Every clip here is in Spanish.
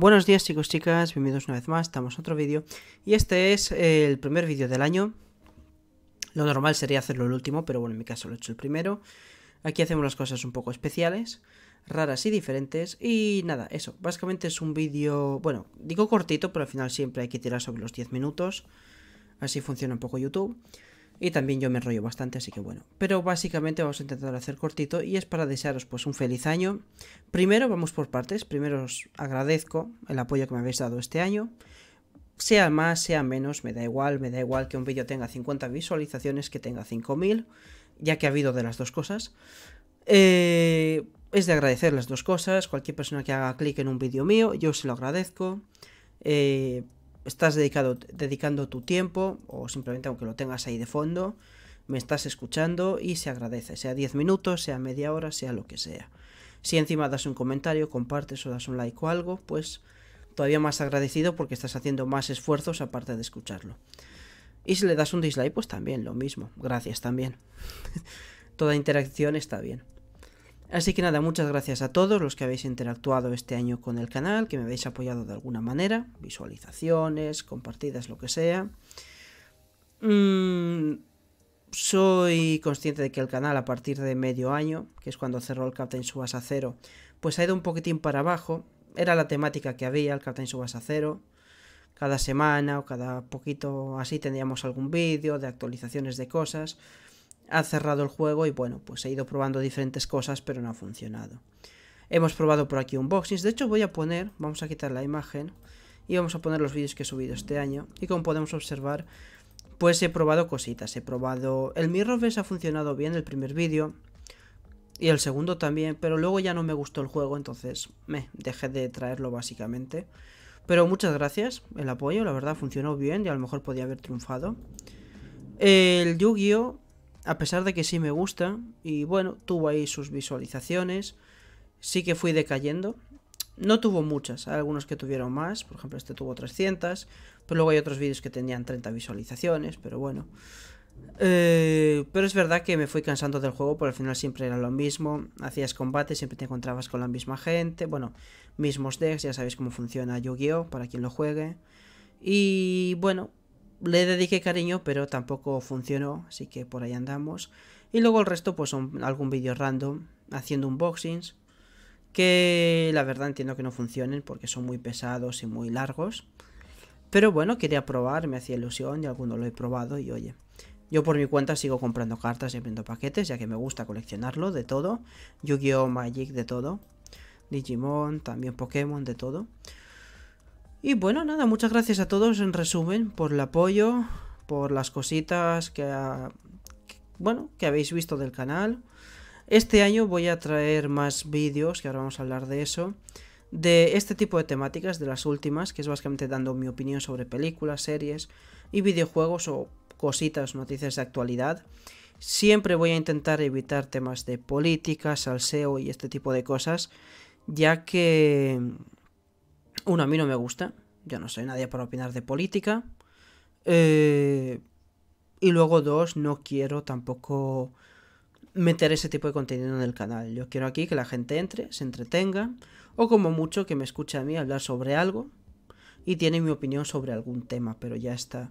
Buenos días chicos, chicas, bienvenidos una vez más, estamos en otro vídeo y este es eh, el primer vídeo del año. Lo normal sería hacerlo el último, pero bueno, en mi caso lo he hecho el primero. Aquí hacemos las cosas un poco especiales, raras y diferentes y nada, eso, básicamente es un vídeo, bueno, digo cortito, pero al final siempre hay que tirar sobre los 10 minutos. Así funciona un poco YouTube. Y también yo me enrollo bastante, así que bueno. Pero básicamente vamos a intentar hacer cortito y es para desearos pues un feliz año. Primero vamos por partes. Primero os agradezco el apoyo que me habéis dado este año. Sea más, sea menos, me da igual. Me da igual que un vídeo tenga 50 visualizaciones, que tenga 5000, ya que ha habido de las dos cosas. Eh, es de agradecer las dos cosas. Cualquier persona que haga clic en un vídeo mío, yo se lo agradezco. Eh, estás dedicando tu tiempo o simplemente aunque lo tengas ahí de fondo, me estás escuchando y se agradece, sea 10 minutos, sea media hora, sea lo que sea. Si encima das un comentario, compartes o das un like o algo, pues todavía más agradecido porque estás haciendo más esfuerzos aparte de escucharlo. Y si le das un dislike, pues también lo mismo. Gracias también. Toda interacción está bien. Así que nada, muchas gracias a todos los que habéis interactuado este año con el canal, que me habéis apoyado de alguna manera, visualizaciones, compartidas, lo que sea. Mm, soy consciente de que el canal a partir de medio año, que es cuando cerró el Captain a 0, pues ha ido un poquitín para abajo. Era la temática que había, el Captain a 0. Cada semana o cada poquito así teníamos algún vídeo de actualizaciones de cosas ha cerrado el juego y bueno, pues he ido probando diferentes cosas, pero no ha funcionado. Hemos probado por aquí unboxings, de hecho voy a poner, vamos a quitar la imagen y vamos a poner los vídeos que he subido este año y como podemos observar, pues he probado cositas, he probado el Mirrorverse ha funcionado bien el primer vídeo y el segundo también, pero luego ya no me gustó el juego, entonces me dejé de traerlo básicamente. Pero muchas gracias, el apoyo, la verdad funcionó bien y a lo mejor podía haber triunfado. El Yu-Gi-Oh! a pesar de que sí me gusta, y bueno, tuvo ahí sus visualizaciones, sí que fui decayendo. No tuvo muchas, hay algunos que tuvieron más, por ejemplo este tuvo 300, pero luego hay otros vídeos que tenían 30 visualizaciones, pero bueno. Eh, pero es verdad que me fui cansando del juego, por al final siempre era lo mismo, hacías combates, siempre te encontrabas con la misma gente, bueno, mismos decks, ya sabéis cómo funciona Yu-Gi-Oh! para quien lo juegue. Y bueno, le dediqué cariño, pero tampoco funcionó, así que por ahí andamos. Y luego el resto, pues son algún vídeo random, haciendo unboxings, que la verdad entiendo que no funcionen porque son muy pesados y muy largos. Pero bueno, quería probar, me hacía ilusión y alguno lo he probado y oye. Yo por mi cuenta sigo comprando cartas y abriendo paquetes, ya que me gusta coleccionarlo, de todo. Yu-Gi-Oh! Magic, de todo. Digimon, también Pokémon, de todo. Y bueno, nada, muchas gracias a todos en resumen por el apoyo, por las cositas que, bueno, que habéis visto del canal. Este año voy a traer más vídeos, que ahora vamos a hablar de eso, de este tipo de temáticas, de las últimas, que es básicamente dando mi opinión sobre películas, series y videojuegos o cositas, noticias de actualidad. Siempre voy a intentar evitar temas de política, salseo y este tipo de cosas, ya que uno, a mí no me gusta. Yo no soy nadie para opinar de política. Eh, y luego dos, no quiero tampoco meter ese tipo de contenido en el canal. Yo quiero aquí que la gente entre, se entretenga, o como mucho que me escuche a mí hablar sobre algo y tiene mi opinión sobre algún tema, pero ya está.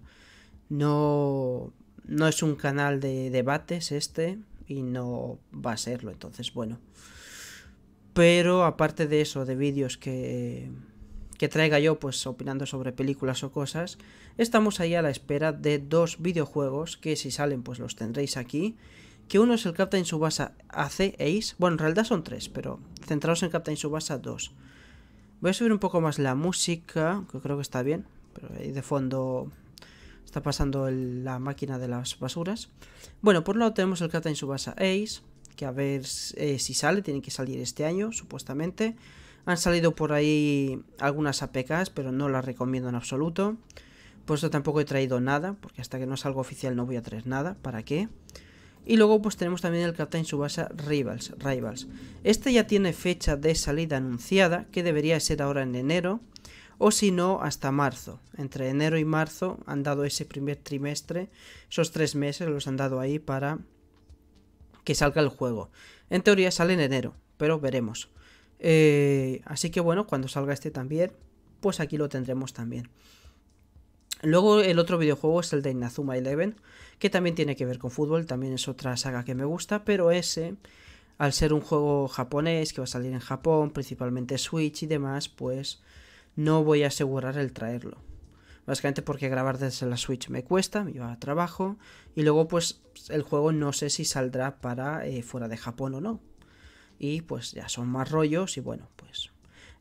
No, no es un canal de debates este y no va a serlo, entonces bueno. Pero aparte de eso, de vídeos que que traiga yo pues opinando sobre películas o cosas, estamos ahí a la espera de dos videojuegos que si salen pues los tendréis aquí, que uno es el Captain Subasa AC Ace, bueno en realidad son tres, pero Centrados en Captain Subasa 2. Voy a subir un poco más la música, que creo que está bien, pero ahí de fondo está pasando la máquina de las basuras. Bueno, por un lado tenemos el Captain Subasa Ace, que a ver eh, si sale, tiene que salir este año supuestamente. Han salido por ahí algunas APKs, pero no las recomiendo en absoluto. Por eso tampoco he traído nada, porque hasta que no salga oficial no voy a traer nada. ¿Para qué? Y luego pues tenemos también el Captain Subasa Rivals, Rivals. Este ya tiene fecha de salida anunciada, que debería ser ahora en enero, o si no, hasta marzo. Entre enero y marzo han dado ese primer trimestre, esos tres meses los han dado ahí para que salga el juego. En teoría sale en enero, pero veremos. Eh, así que bueno, cuando salga este también, pues aquí lo tendremos también. Luego el otro videojuego es el de Inazuma Eleven, que también tiene que ver con fútbol, también es otra saga que me gusta, pero ese, al ser un juego japonés que va a salir en Japón, principalmente Switch y demás, pues no voy a asegurar el traerlo. Básicamente porque grabar desde la Switch me cuesta, me va a trabajo, y luego pues el juego no sé si saldrá para eh, fuera de Japón o no y pues ya son más rollos y bueno, pues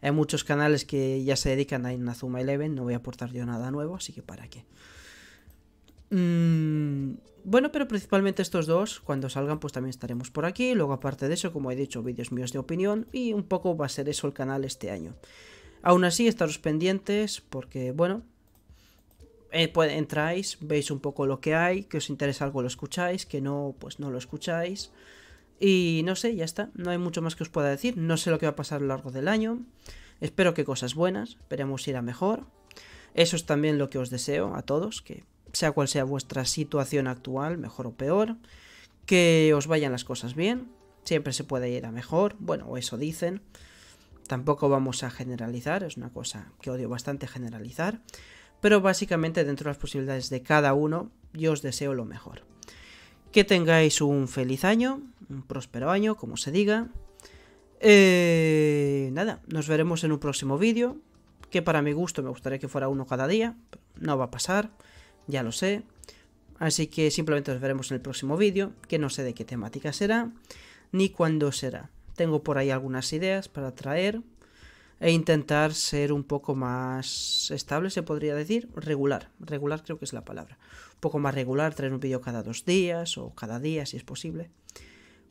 hay muchos canales que ya se dedican a Inazuma Eleven, no voy a aportar yo nada nuevo, así que para qué. Mm, bueno, pero principalmente estos dos, cuando salgan, pues también estaremos por aquí. Luego, aparte de eso, como he dicho, vídeos míos de opinión y un poco va a ser eso el canal este año. Aún así, estaros pendientes porque, bueno, eh, entráis, veis un poco lo que hay, que os interesa algo lo escucháis, que no, pues no lo escucháis. Y no sé, ya está. No hay mucho más que os pueda decir. No sé lo que va a pasar a lo largo del año. Espero que cosas buenas. Esperemos ir a mejor. Eso es también lo que os deseo a todos. Que sea cual sea vuestra situación actual, mejor o peor. Que os vayan las cosas bien. Siempre se puede ir a mejor. Bueno, eso dicen. Tampoco vamos a generalizar. Es una cosa que odio bastante generalizar. Pero básicamente dentro de las posibilidades de cada uno, yo os deseo lo mejor. Que tengáis un feliz año, un próspero año, como se diga. Eh, nada, nos veremos en un próximo vídeo, que para mi gusto me gustaría que fuera uno cada día, no va a pasar, ya lo sé. Así que simplemente nos veremos en el próximo vídeo, que no sé de qué temática será, ni cuándo será. Tengo por ahí algunas ideas para traer, e intentar ser un poco más estable, se podría decir, regular, regular creo que es la palabra, un poco más regular, traer un vídeo cada dos días o cada día si es posible.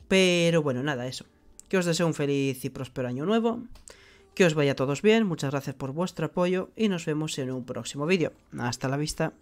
Pero bueno, nada, eso. Que os deseo un feliz y próspero año nuevo, que os vaya todos bien, muchas gracias por vuestro apoyo y nos vemos en un próximo vídeo. Hasta la vista.